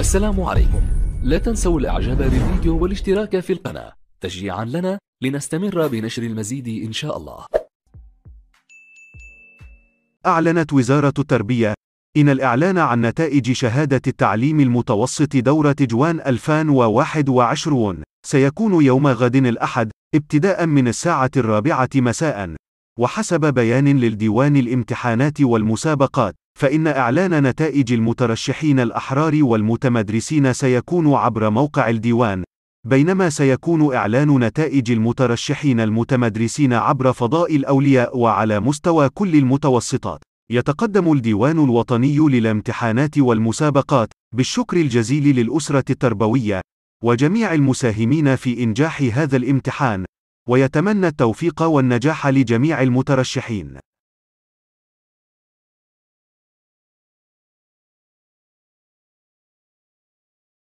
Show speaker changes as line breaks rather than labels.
السلام عليكم لا تنسوا الاعجاب بالفيديو والاشتراك في القناة تشجيعا لنا لنستمر بنشر المزيد إن شاء الله
أعلنت وزارة التربية إن الإعلان عن نتائج شهادة التعليم المتوسط دورة جوان 2021 سيكون يوم غد الأحد ابتداء من الساعة الرابعة مساءً وحسب بيان للديوان الامتحانات والمسابقات فإن إعلان نتائج المترشحين الأحرار والمتمدرسين سيكون عبر موقع الديوان، بينما سيكون إعلان نتائج المترشحين المتمدرسين عبر فضاء الأولياء وعلى مستوى كل المتوسطات. يتقدم الديوان الوطني للامتحانات والمسابقات بالشكر الجزيل للأسرة التربوية وجميع المساهمين في إنجاح هذا الامتحان، ويتمنى التوفيق والنجاح لجميع المترشحين.